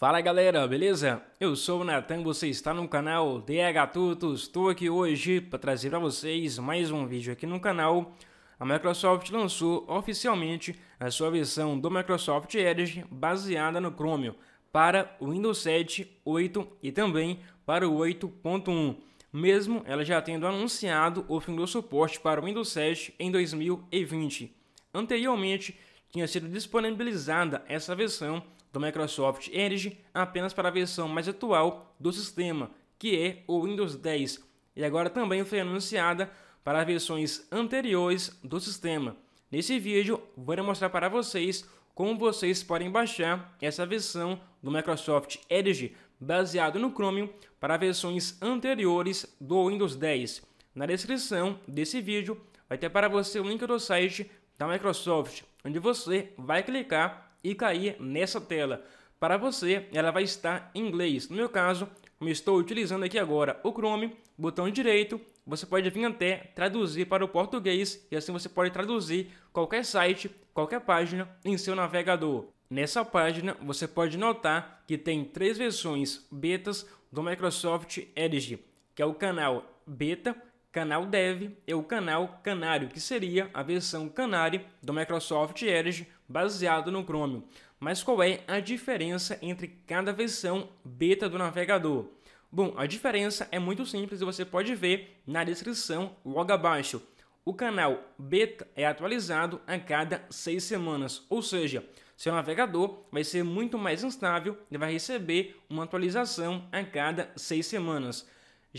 Fala galera, beleza? Eu sou o Natan, você está no canal DH Tutos. Estou aqui hoje para trazer para vocês mais um vídeo aqui no canal. A Microsoft lançou oficialmente a sua versão do Microsoft Edge baseada no Chromium para o Windows 7, 8 e também para o 8.1, mesmo ela já tendo anunciado o fim do suporte para o Windows 7 em 2020. Anteriormente, tinha sido disponibilizada essa versão do Microsoft Edge apenas para a versão mais atual do sistema, que é o Windows 10, e agora também foi anunciada para versões anteriores do sistema. Nesse vídeo, vou mostrar para vocês como vocês podem baixar essa versão do Microsoft Edge baseado no Chromium para versões anteriores do Windows 10. Na descrição desse vídeo vai ter para você o link do site da Microsoft, onde você vai clicar e cair nessa tela. Para você, ela vai estar em inglês. No meu caso, como estou utilizando aqui agora o Chrome, botão direito, você pode vir até traduzir para o português e assim você pode traduzir qualquer site, qualquer página em seu navegador. Nessa página, você pode notar que tem três versões betas do Microsoft Edge, que é o canal beta, Canal Dev é o canal canário, que seria a versão Canary do Microsoft Edge baseado no Chrome. Mas qual é a diferença entre cada versão beta do navegador? Bom, a diferença é muito simples e você pode ver na descrição logo abaixo. O canal beta é atualizado a cada seis semanas, ou seja, seu navegador vai ser muito mais instável e vai receber uma atualização a cada seis semanas.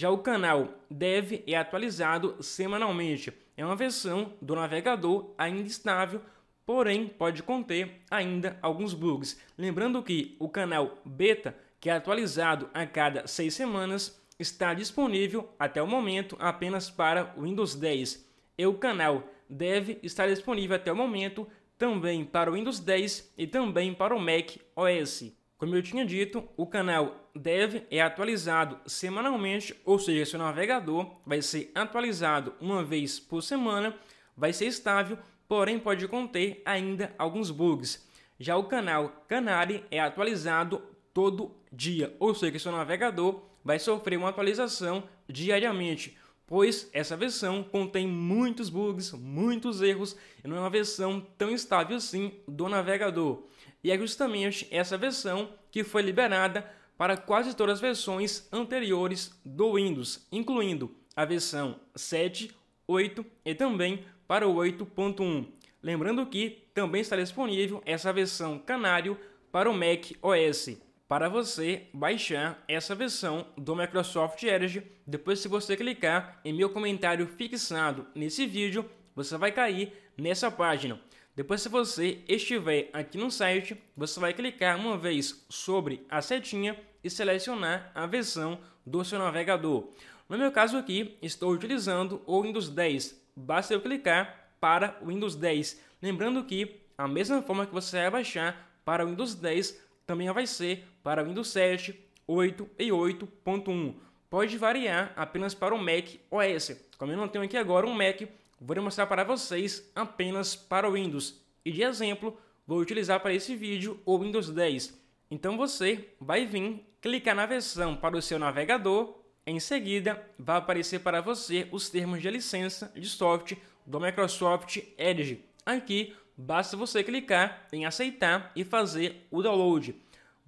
Já o canal Dev é atualizado semanalmente. É uma versão do navegador ainda estável, porém pode conter ainda alguns bugs. Lembrando que o canal Beta, que é atualizado a cada seis semanas, está disponível até o momento apenas para Windows 10. E o canal Dev está disponível até o momento também para o Windows 10 e também para o Mac OS. Como eu tinha dito, o canal Dev é atualizado semanalmente, ou seja, seu navegador vai ser atualizado uma vez por semana, vai ser estável, porém pode conter ainda alguns bugs. Já o canal Canary é atualizado todo dia, ou seja, seu navegador vai sofrer uma atualização diariamente pois essa versão contém muitos bugs, muitos erros e não é uma versão tão estável assim do navegador. E é justamente essa versão que foi liberada para quase todas as versões anteriores do Windows, incluindo a versão 7, 8 e também para o 8.1. Lembrando que também está disponível essa versão canário para o Mac OS para você baixar essa versão do Microsoft Edge. Depois, se você clicar em meu comentário fixado nesse vídeo, você vai cair nessa página. Depois, se você estiver aqui no site, você vai clicar uma vez sobre a setinha e selecionar a versão do seu navegador. No meu caso aqui, estou utilizando o Windows 10. Basta eu clicar para o Windows 10. Lembrando que a mesma forma que você vai baixar para o Windows 10, também vai ser para Windows 7, 8 e 8.1. Pode variar apenas para o Mac OS. Como eu não tenho aqui agora um Mac, vou mostrar para vocês apenas para o Windows. E de exemplo, vou utilizar para esse vídeo o Windows 10. Então você vai vir clicar na versão para o seu navegador, em seguida vai aparecer para você os termos de licença de software do Microsoft Edge. Aqui basta você clicar em aceitar e fazer o download.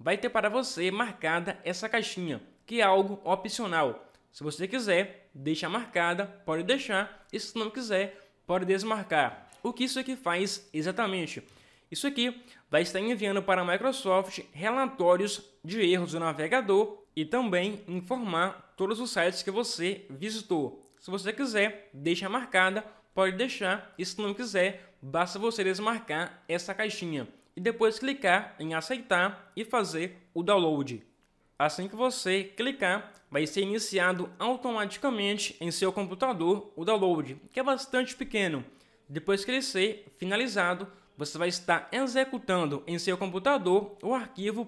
Vai ter para você marcada essa caixinha, que é algo opcional. Se você quiser, deixa marcada, pode deixar, e se não quiser, pode desmarcar. O que isso aqui faz exatamente? Isso aqui vai estar enviando para a Microsoft relatórios de erros do navegador e também informar todos os sites que você visitou. Se você quiser, deixa marcada Pode deixar, e se não quiser, basta você desmarcar essa caixinha e depois clicar em aceitar e fazer o download. Assim que você clicar, vai ser iniciado automaticamente em seu computador o download, que é bastante pequeno. Depois que ele ser finalizado, você vai estar executando em seu computador o arquivo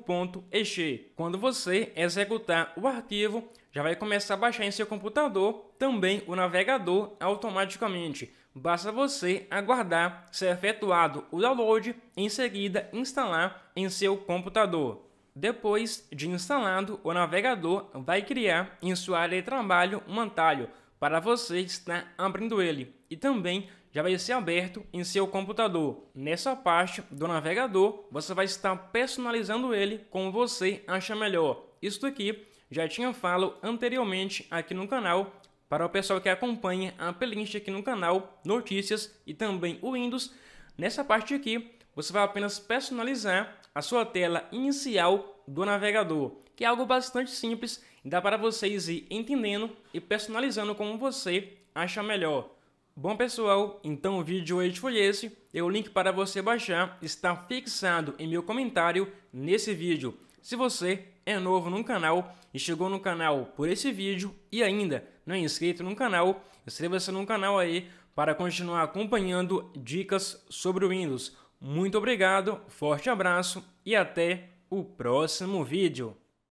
.exe. Quando você executar o arquivo, já vai começar a baixar em seu computador também o navegador automaticamente. Basta você aguardar ser efetuado o download em seguida instalar em seu computador. Depois de instalado, o navegador vai criar em sua área de trabalho um atalho para você estar abrindo ele e também já vai ser aberto em seu computador. Nessa parte do navegador, você vai estar personalizando ele como você acha melhor. isto aqui já tinha falo anteriormente aqui no canal para o pessoal que acompanha a playlist aqui no canal, notícias e também o Windows. Nessa parte aqui, você vai apenas personalizar a sua tela inicial do navegador, que é algo bastante simples, dá para vocês ir entendendo e personalizando como você acha melhor. Bom pessoal, então o vídeo hoje foi esse e o link para você baixar está fixado em meu comentário nesse vídeo. Se você é novo no canal e chegou no canal por esse vídeo e ainda não é inscrito no canal, inscreva-se no canal aí para continuar acompanhando dicas sobre o Windows. Muito obrigado, forte abraço e até o próximo vídeo.